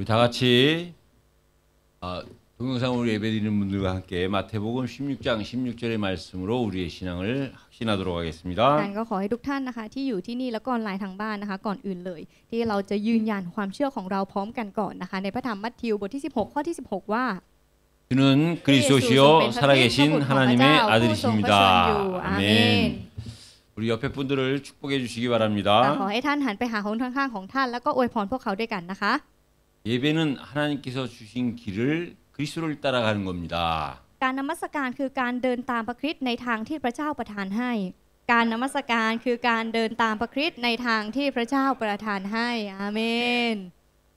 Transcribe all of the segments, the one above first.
우리 다 같이 아, 동영상으로 예배드리는 분들과 함께 마태복음 16장 16절의 말씀으로 우리의 신앙을 확신하도록 하겠습니다. ดังก็ขอให้ทุกท่านนะคะที่อยู่ที่นี่แล้วก็ออนไลน์ทางบ้านนะคะก่อนอื่นเลยที่เราจะยืนยันความเชื่อของเราพร้อมกันก่อนนะคะในพระธรรมมัทธิวบทที่16ข้อที่16ว่า 주는 그리스도시요 살아계신 하나님의 아들이십니다. 아멘. 우리 옆에 분들을 축복해 주시기 และขอ 바랍니다. ให้ท่านหันไปหาคนข้างๆของท่านแล้วก็อวยพรพวกเขาด้วยกันนะคะ예배는하나님께서주신길을그리스도를따라가는겁니다การนมัสการคือการเดินตามพระคริสต์ในทางที่พระเจ้าประทานให้การนมัสการคือการเดินตามพระคริสต์ในทางที่พระเจ้าประทานให้อาเมน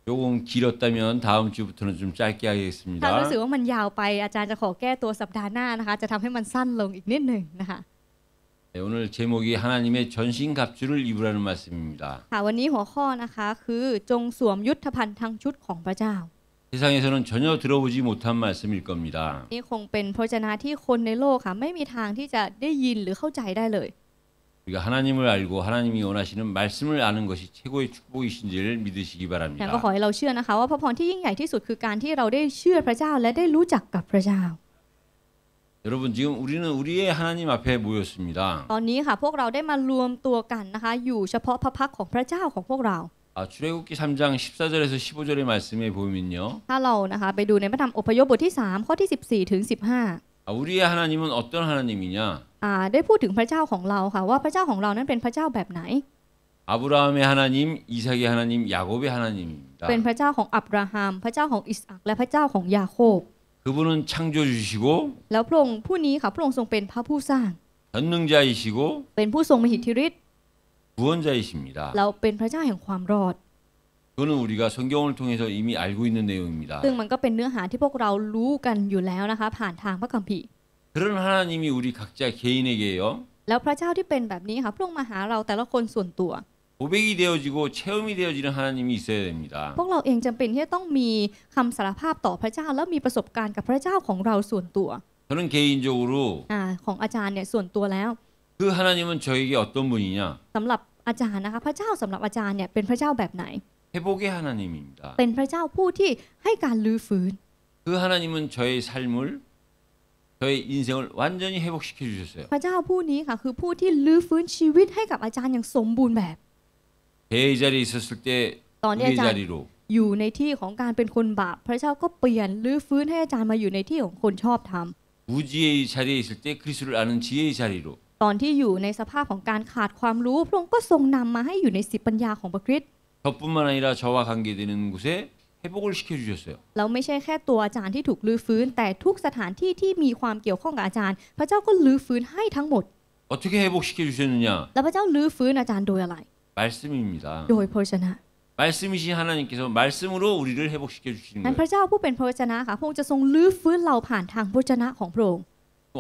조금길었다면다음주부터는좀짧게ถ้ารู้สึก하겠습니다ว่ามันยาวไปอาจารย์จะขอแก้ตัวสัปดาห์หน้านะคะจะทำให้มันสั้นลงอีกนิดหนึ่งนะคะ네오늘제목이하나님의전신갑주를입으라는말씀입니다ค่ะวันนี้หัวข้อนะคะคือจงสวมยุทธภัณฑ์ทั้งชุดของพระเจ้า세상에서는전혀들어보지못한말씀일겁니다นี่คงเป็นพระชนะที่คนในโลกค่ะไม่มีทางที่จะได้ยินหรือเข้าใจได้เลย우리가하나님을알고하나님이원하시는말씀을아는것이최고의축복이신지를믿으시기อย่างก็바랍니다ขอให้เราเชื่อนะคะว่าพระพรที่ยิ่งใหญ่ที่สุดคือการที่เราได้เชื่อพระเจ้าและได้รู้จักกับพระเจ้า여러분지금우리는우리의하나님앞에모였습니다ตอนนี้ค่ะพวกเราได้มารวมตัวกันนะคะอยู่เฉพาะพระพักของพระเจ้าของพวกเรา아출애굽기3장14절에서15절의말씀에보면요ถ้าเรานะคะไปดูในพระธรรมอพยพบทที่3ข้อที่14ถึง15아우리의하나님은어떤하나님이냐아่าได้พูดถึงพระเจ้าของเราค่ะว่าพระเจ้าของเรานั้นเป็นพระเจ้าแบบไหน아브라함의하나님이삭의하나님야곱의하나님입니다เป็นพระเจ้าของอับราฮัมพระเจ้าของอิสอักและพระเจ้าของยาโคบ그분은창조주시고แล้วพระองค์ผู้นี้ค่ะพระองค์ทรงเป็นพระผู้สร้าง전능자이시고เป็นผู้ทรงมหิทธิฤทธิ์구원자이십니다เราเป็นพระเจ้าแห่งความรอด그거는우리가성경을통해서이미알고있는내용입니다ซึ่งมันก็เป็นเนื้อหาที่พวกเรารู้กันอยู่แล้วนะคะผ่านทางพระคัมภีร์그런하나님이우리각자개인에게요แล้วพระเจ้าที่เป็นแบบนี้ค่ะพระองค์มาหาเราแต่ละคนส่วนตัว고백이되어지고체험이되어지는하나님이있어야됩니다พวกเราเองจำเป็นที่จะต้องมีคำสารภาพต่อพระเจ้าและมีประสบการณ์กับพระเจ้าของเราส่วนตัว저는개인적으로อ่าของอาจารย์เนี่ยส่วนตัวแล้ว그하나님은저에게어떤분이냐สำหรับอาจารย์นะคะพระเจ้าสำหรับอาจารย์เนี่ยเป็นพระเจ้าแบบไหน회복의하나님입니다เป็นพระเจ้าผู้ที่ให้การลื้อฟื้น그하나님은저의삶을저의인생을완전히회복시켜주셨어요พระเจ้าผู้นี้ค่ะคือผู้ที่ลื้อฟื้นชีวิตให้กับอาจารย์อย่างสมบูรณ์แบบ대의자리에있สุ때ตอนที่อาจารย์자อยู่ในที่ของการเป็นคนบาปพระเจ้าก็เปลี่ยนหรือฟื้นให้อาจารย์มาอยู่ในที่ของคนชอบธรรมุจเเอารีสตค무지의자리에있을때ั리น도를เอ지ารีโรตอนที่อยู่ในสภาพของการขาดความรู้พระองค์ก็ทรงนำมาให้อยู่ในสิปัญญาของพระคริสต์้저뿐만아니라저와관계되는곳에회복을시켜주셨어요เราไม่ใช่แค่ตัวอาจารย์ที่ถูกลื้อฟื้นแต่ทุกสถานที่ที่มีความเกี่ยวข้องกับอาจารย์พระเจ้าก็ลื้อฟื้นให้ทั้งหมด어떻게회복시켜주셨느냐แล้วพระเจ้าลื้อฟื้นอาจารย์โดยอะไร말씀입니다โดยพระนะ말씀이신하나님께서말씀으로우리를회복시켜주시는พ거예요ระเจ้าผู้เป็นพระวจนะค่ะพระองค์จะทรงลื้อฟื้นเราผ่านทางพระวจนะของพระองค์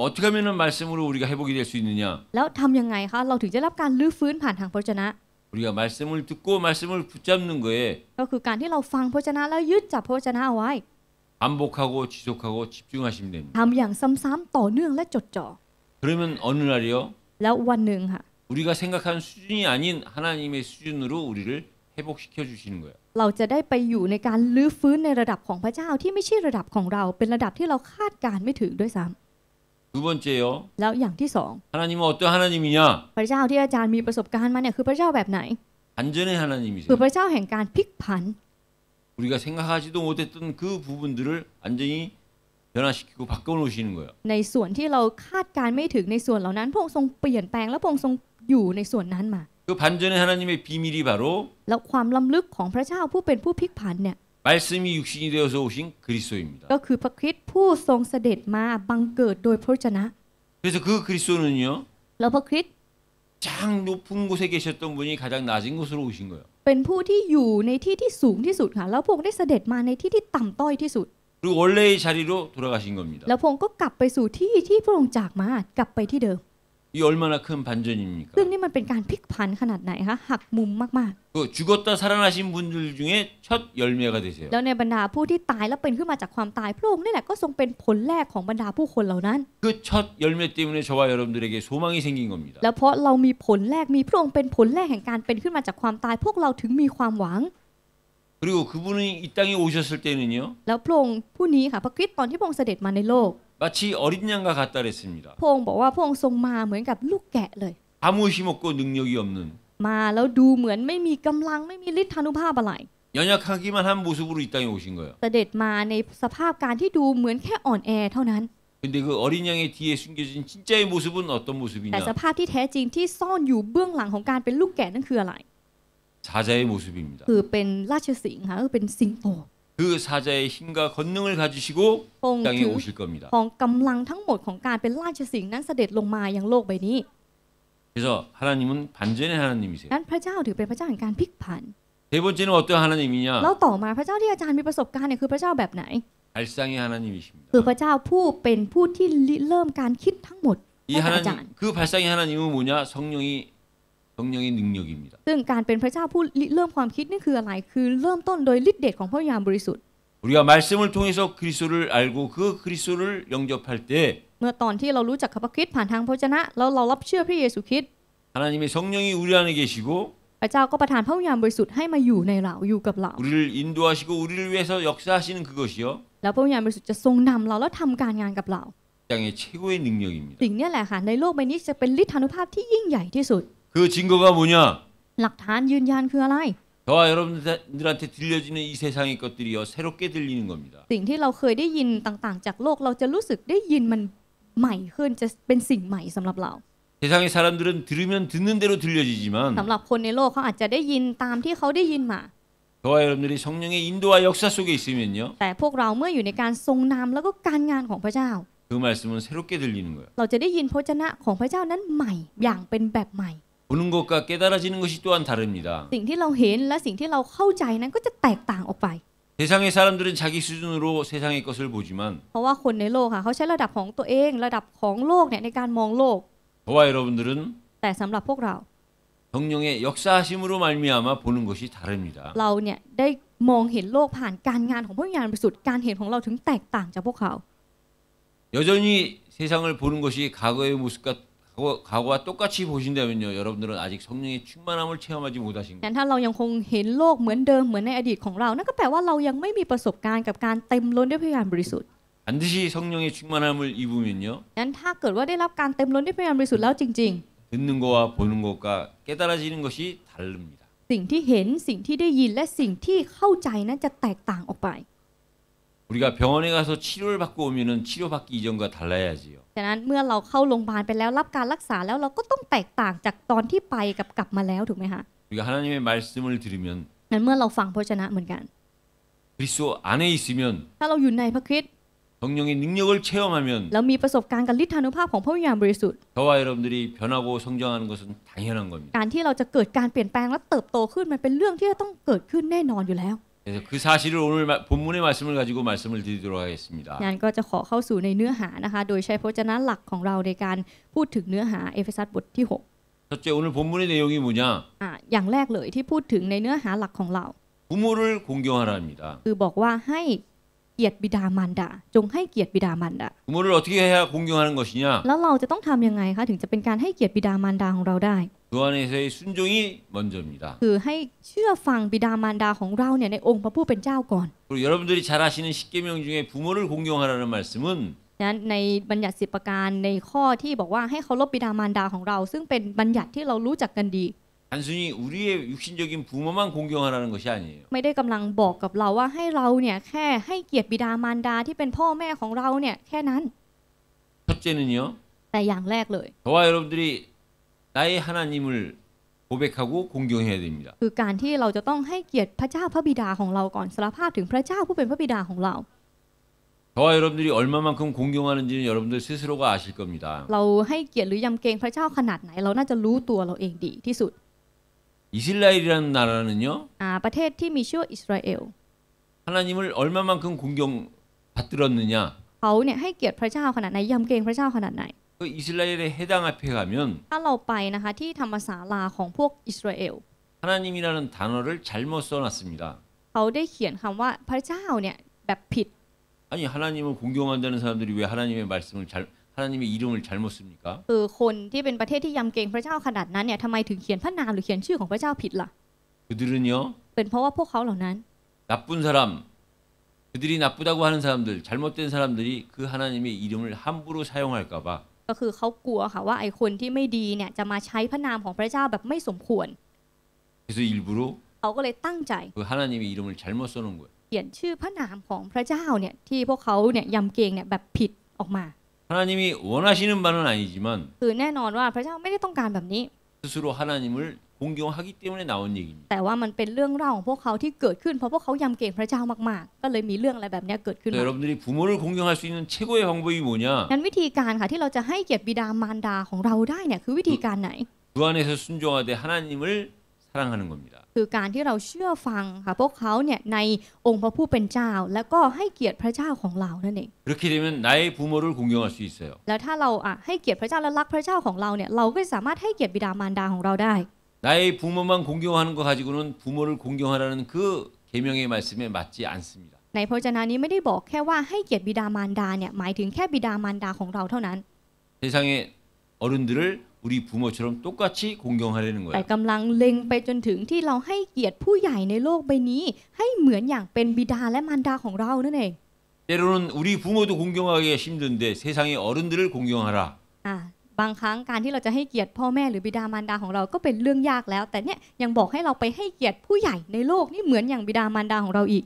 어떻게하면말씀으로우리가회복이될수있느냐แล้วทำยังไงคะเราถึงจะรับการลื้อฟื้นผ่านทางพระวจนะ우리가말씀을듣고말씀을붙잡는거에ก็คืการที่เราฟังพระวจนะแล้วยึดจับพระวจนะเอาไว้반복하고지속하고집중하시면됩니다า้่นแล그러면어느날이요แล้ววันหนึ่งค่ะ우리가생각한수준이아닌하나님의수준으로우리를회복시켜주시는거예요เราจะได้ไปอยู่ในการลื้อฟื้นในระดับของพระเจ้าที่ไม่ใช่ระดับของเราเป็นระดับที่เราคาดการไม่ถึงด้วยซ้ำแล้วอย่างที่สองพระเจ้าที่อาจารย์มีประสบการณ์มาเนี่ยคือพระเจ้าแบบไหน안전의คื하나님이คือพระเจ้าแห่งการพลิกผัน우리가생각하지도못했던그부분들을완전히변화시키고바꿔놓으시는거예요ในส่วนที่เราคาดการไม่ถึงในส่วนเหล่านั้นพระองค์ทรงเปลี่ยนแปลงและพระองค์ทรงอยู่ในส่วนนั้นมา그반전의하나님의비밀이바로แล้วความล้ำลึกของพระเจ้าผู้เป็นผู้พิกผันเนี่ย말씀이육신이되어서오신그리스도입니다ก็คือพระคริสต์ผู้ทรงเสด็จมาบังเกิดโดยพระชนะ그래서그그리스도는요แล้วพระคริสต์่งนุุมกกศลเ장높은곳에계น던분이가장낮은곳으로오신거예요เป็นผู้ที่อยู่ในที่ที่สูงที่สุดค่ะแล้วพระองค์ได้เสด็จมาในที่ที่ต่ำต้อยที่สุด그리고원래의자리로돌아가신겁니다แล้วพระองค์ก็กลับไปสู่ที่ที่พระองค์จากมากลับไปที่เดิม이얼마나큰반전입니까ซึ่งนี่มันเป็นการพลิกผันขนาดไหนคะหักมุมมากก็죽었다살아나신분들중에첫열매가되세요ๆแล้วในบรรดาผู้ที่ตายแล้วเป็นขึ้นมาจากความตายพระองค์นี่แหละก็ทรงเป็นผลแรกของบรรดาผู้คนเหล่านั้น그첫열매때문에저와여러분들에게소망이생긴겁니다แล้วเพราะเรามีผลแรกมีพระองค์เป็นผลแรกแห่งการเป็นขึ้นมาจากความตายพวกเราถึงมีความหวัง그리고그분이이땅에오셨을때는요แล้วพระองค์ผู้นี้ค่ะพระคริสต์ตอนที่พระองค์เสด็จมาในโลก마치어린양과같다그랬습니다พระองค์บอกว่าพระองค์ทรงมาเหมือนกับลูกแกะเลย아무힘없고능력이없는มาแล้วดูเหมือนไม่มีกำลังไม่มีฤทธานุภาพอะไร연약하기만한모습으로이땅에오신거예요เสด็จมาในสภาพการที่ดูเหมือนแค่อ่อนแอเท่านั้น근데그어린양의뒤에숨겨진진짜의모습은어떤แ่모습이냐สภาพที่แท้จริงที่ซ่อนอยู่เบื้องหลังของการเป็นลูกแกะนั่นคืออะไร사자의모습입니다คือเป็นราชสิงห์ค่ะคือเป็นสิงโต그사자의힘과권능을가지시고땅에오실겁니다ของกำลังทั้งหมดของการเป็นราชสิงห์นั้นเสด็จลงมายางโลกใบนี้그래서하나님은반전의하나님이세요นั้นพระเจ้าถือเป็นพระเจ้าแห่งการพลิกผัน세번째는어떤하나님이냐แล้วี่อมาพระเจ้าที่อาจารย์มีประสบการณ์เนี่ยคือพระเจ้าแ้บไหน발상의하나님이십니다คือพระเจ้าผู้เป็นผู้ที่เริ่มการคิดทั้งหมด이하나님그발상의하나님은뭐냐성령이성령의능력입니다ซึ่งการเป็นพระเจ้าผู้เริ่มความคิดนี่คืออะไรคือเริ่มต้นโดยฤทธิเดชของพระวิญญาณบริสุทธิ์우리가말씀을통해서그리스도를알고그그리스도를영접할때เมื่อตอนที่เรารู้จักพระคริสต์ผ่านทางพระวจนะแล้วเรารับเชื่อพระเยซูคริสต์하나님의성령이우리안에계시고พระเจ้าก็ประทานพระวิญญาณบริสุทธิ์ให้มาอยู่ในเราอยู่กับเรา우리를인도하시고우리를위해서역사하시는그것이요แล้วพระวิญญาณบริสุทธิ์จะทรงนำเราแล้วทำการงานกับเรา땅의최고의능력입니다สิ่งนี้แหละค่ะในโลกใบนี้จะเป็นฤทธานุภาพที่ยิ่งใหญ่ที่สุด그증거가뭐냐หลักฐานยืนยันคืออะไร저와여러분들한테들려지는이세상의것들이요새롭게들리는겁니다ที่เราเคยได้ยินต่างๆจากโลกเราจะรู้สึกได้ยินมันใหม่ขึ้นจะเป็นสิ่งใหม่สำหรับเรา세상의사람들은들으면듣는대로들려지지만สหรับคนในโลกเขาอาจจะได้ยินตามที่เขาได้ยินมา저와여러분들이성령의인도와역사속에있으면요แต่พวกเราเมื่ออยู่ในการทรงนำแล้วก็การงานของพระเจ้า그말씀은새롭게들리는거예요เราจะได้ยินพระวจนะของพระเจ้านั้นใหม่อย่างเป็นแบบใหม่보는것과깨달아지는것이또한다릅니다สิ่งที่เราเห็นและสิ่งที่เราเข้าใจนั้นก็จะแตกต่างออกไป세상의사람들은자기수준으로세상의것을보지만่าคนโลกค่ะเขาระดัของตัวงระดบของโลกเนีนกองโลก저와여러분들은ต่สำหรัพวกเรา성령의역사하심으로말미암아보는것이다릅니다เราเห็นโลกผ่านการงานของพระวิญญบสุท여전히세상을보는것이과거의모습과과거와똑같이보신다면요여러분들은아직성령의충만함을체험하지못하신거예요ถ้าเรายังคงเห็นโลกเหมือนเดิมเหมือนในอดีตของเรานั่นก็แปลว่าเรายังไม่มีประสบการณ์กับการเต็มล้นด้วยพระวิญญาณบริสุทธิ์반드시성령의충만함을입으면요งั้นถ้าเกิดว่าได้รับการเต็มล้นด้วยพระวิญญาณบริสุทธิ์แล้วจริงๆ듣는거와보는것과깨달아지는것이다릅니다ๆสิ่งที่เห็นสิ่งที่ได้ยินและสิ่งที่เข้าใจนั้นจะแตกต่างออกไป우리가병원에가서치료를받고오면은치료받기이전과달라야지요ฉะนั้เมเราเข้าาาไปแล้วรับการรักษาแล้วเราก็ต้องแตกต่างจากตอนที่ไปกับกลับมาแล้วถูกไหมคะ우리가하나님의말씀을들으면นเราพระเน그리스도안에있으면ถ้าเราอยู่ในพระคริสต์성령의능력을체험하면้วระสาราอพระิญญาณบริสุทธิ์저와여러분들이변하고성장하는것은당연한겁니다าร่ะิาร่นเเร่ต้อิ้่นอยู่้그래서그사실을오늘본문의말씀을가지고말씀을드리도록하겠습니다นั้นก็จะขอเข้าสู่ในเนื้อหานะคะโดยใช้พจนะหลักของเราในการพูดถึงเนื้อหาเอเฟซัสบทที่6첫째오늘본문의내용이뭐냐อ่ะอย่างแรกเลยที่พูดถึงในเนื้อหาหลักของเรา부모를공경하라입니다คือบอกว่าให้เกียรติบิดามารดาจงให้เกียรติบิดามารดา부모를어떻게해야공경하는것이냐แล้วเราจะต้องทำยังไงคะถึงจะเป็นการให้เกียรติบิดามารดาของเราได้그안에서의순종이먼저입니다คือให้เชื่อฟังบิดามารดาของเราเนี่ยในองค์พระผู้เป็นเจ้าก่อน그리고여러분들이잘아시는십계명중에부모를공경하라는말씀은ันในบัญญัติสิบประการในข้อที่บอกว่าให้เคารพบิดามารดาของเราซึ่งเป็นบัญญัติที่เรารู้จักกันดี단순히우리의육신적인부모만공경하라는것이아니에요ไม่ได้กำลังบอกกับเราว่าให้เราเนี่ยแค่ให้เกียรติบิดามารดาที่เป็นพ่อแม่ของเราเนี่ยแค่นั้น첫째는요แต่อย่างแรกเลย저와여러분들이 나의 하나님을 고백하고 공경해야 됩니다. คือการที่เราจะต้องให้เกียรติพระเจ้าพระบิดาของเราก่อนสารภาพถึงพระเจ้าผู้เป็นพระบิดาของเรา 저와 여러분들이 얼마만큼 공경하는지는 여러분들 스스로가 아실 겁니다. เราให้เกียรติหรือยำเกรงพระเจ้าขนาดไหนเราน่าจะรู้ตัวเราเองดีที่สุด 이스라엘이라는 나라는요. อ่าประเทศที่มีชื่อว่าอิสราเอล 하나님을 얼마만큼 공경 받들었느냐. เขาเนี่ยให้เกียรติพระเจ้าขนาดไหนยำเกรงพระเจ้าขนาดไหน그 이스라엘의 해당 앞에 가면 ถ้าเราไปนะคะที่ธรรมศาลาของพวกอิสราเอล 하나님이라는 단어를 잘못 써놨습니다. เขาได้เขียนคำว่าพระเจ้าเนี่ยแบบผิด 아니 하나님을 공경한다는 사람들이 왜 하나님의 말씀을 잘 하나님의 이름을 잘못 씁니까? คือคนที่เป็นประเทศที่ยำเกรงพระเจ้าขนาดนั้นเนี่ยทำไมถึงเขียนพระนามหรือเขียนชื่อของพระเจ้าผิดล่ะ 그들은요 เป็นเพราะว่าพวกเขาเหล่านั้น 나쁜 사람 그들이 나쁘다고 하는 사람들 잘못된 사람들이 그 하나님의 이름을 함부로 사용할까봐 ก็คือเขากลัวค่ะว่าไอ้คนที่ไม่ดีเนี่ยจะมาใช้พระนามของพระเจ้าแบบไม่สมควรเขาก็เลยตั้งใจเขียนชื่อพระนามของพระเจ้าเนี่ยที่พวกเขาเนี่ยยำเกรงเนี่ยแบบผิดออกมา하나님이원하시는바는아니지만คือแน่นอนว่าพระเจ้าไม่ได้ต้องการแบบนี้스스로하나님을공경하기때문에나온얘기입니다แต่ว่ามันเป็นเรื่องราวของพวกเขาที่เกิดขึ้นเพราะพวกเขายำเกรงพระเจ้ามากๆก็เลยมีเรื่องอะไรแบบนี้เกิดขึ้น그่서มา여러분들이부모를공경할수있는최고의방법이뭐냐งั้นวิธีการค่ะที่เราจะให้เกียรติบิดามารดาของเราได้เนี่ยคือวิธีการไหน주안에서순종하되하나님เ사랑하는겁니다คือการที่เราเชื่อฟังค่ะพวกเขาเนี่ยในองค์พระผู้เป็นเจ้าแล้วก็ให้เกียรติพระเจ้าของเรานั่นเอง그렇게되면나의부모를공경แล้วถ้าเราอ่ะให้เกียรติพระเจ้าและรักพระเจ้าของเราเนี่ยเราก็ามาให้เกียรติบิามาราองเราไ้ 나의 부모만 공경하는 거 가지고는 부모를 공경하라는 그 계명의 말씀에 맞지 않습니다. ในพระจนานี้ไม่ได้บอกแค่ว่าให้เกียรติบิดามารดาเนี่ยหมายถึงแค่บิดามารดาของเราเท่านั้น 세상의 어른들을 우리 부모처럼 똑같이 공경하려는 거예요. แต่กำลังเล็งไปจนถึงที่เราให้เกียรติผู้ใหญ่ในโลกใบนี้ ให้เหมือนอย่างเป็นบิดา และมารดาของเรานั่นเอง 때로는 우리 부모도 공경하기가 힘든데 세상의 어른들을 공경하라. 아, บางครั้งการที่เราจะให้เกียรติพ่อแม่หรือบิดามารดาของเราก็เป็นเรื่องยากแล้วแต่เนี่ยยังบอกให้เราไปให้เกียรติผู้ใหญ่ในโลกนี่เหมือนอย่างบิดามารดาของเราอีก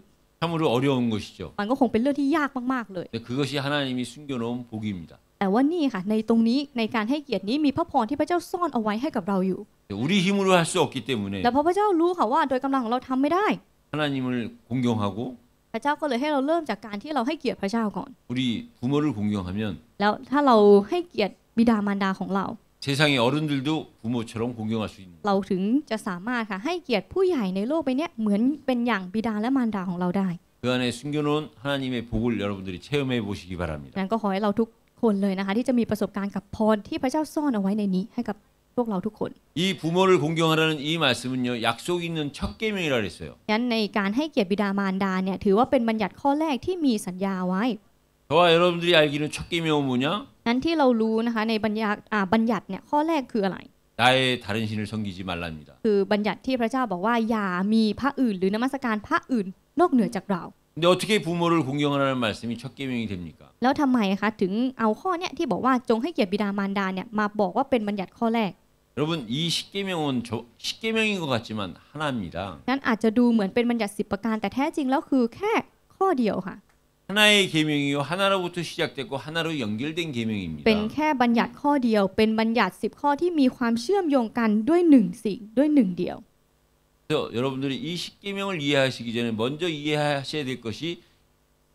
มูน참으로어려운것이죠มันก็คงเป็นเรื่องที่ยากมากๆเลยต่그것이하나님이숨겨놓은복입니다แต่ว่านี่ค่ะในตรงนี้ในการให้เกียรตินี้มีพระพรที่พระเจ้าซ่อนเอาไว้ให้กับเราอยู่우리힘으로할수없기때문에แต่พอพระเจ้ารู้ค่ะว่าโดยกำลังของเราทำไม่ได้하나님을공경하고พระเจ้าก็เลยให้เราเริ่มจากการที่เราให้เกียรติพระเจ้าก่อน우리부모를공경하면แล้วถ้าเราให้เกียรติบิดามารดาของเรา세상의어른들도부모처럼공경할수있는เราถึงจะสามารถค่ะให้เกียรติผู้ใหญ่ในโลกใบเนี้ยเหมือนเป็นอย่างบิดาและมารดาของเราได้그안에숨겨놓은하나님의복을여러분들이체험해보시기바랍니다นั้นก็ขอให้เราทุกคนเลยนะคะที่จะมีประสบการณ์กับพรที่พระเจ้าซ่อนเอาไว้ในนี้ให้กับพวกเราทุกคน이부모를공경하라는이말씀은요약속있는첫계명이라했어요นั้นในการให้เกียรติบิดามารดาเนี่ยถือว่าเป็นบัญญัติข้อแรกที่มีสัญญาไว้저와여러분들이알기는첫계명은뭐냐นั้นที่เรารู้นะคะในบัญญัติบัญญัติเนี่ยข้อแรกคืออะไร나의다른신을섬기지말랍니다คือบัญญัติที่พระเจ้าบอกว่าอย่ามีพระอื่นหรือนมัสการพระอื่นนอกเหนือจากเรา근데어떻게부모를공경하라는말씀이첫계명이됩니까แล้วทำไมคะถึงเอาข้อเนี้ยที่บอกว่าจงให้เกียรติบิดามารดาเนี่ยมาบอกว่าเป็นบัญญัติข้อแรก여러분이십계명은저십계명인것같지만하나입니다นั้นอาจจะดูเหมือนเป็นบัญาแต่แท้จริงแล้วคือแค่ข้อเดียวค่ะ하나의계명이요하나로부터시작되고하나로연결된계명입니다เป็นแค่บัญญัติข้อเดียวเป็นบัญญัติ10ข้อที่มีความเชื่อมโยงกันด้วยหนึ่งสิ่งด้วยหนึ่งเดียว그래서여러분들이이1계명을이해하시기전에먼저이해하셔야될것이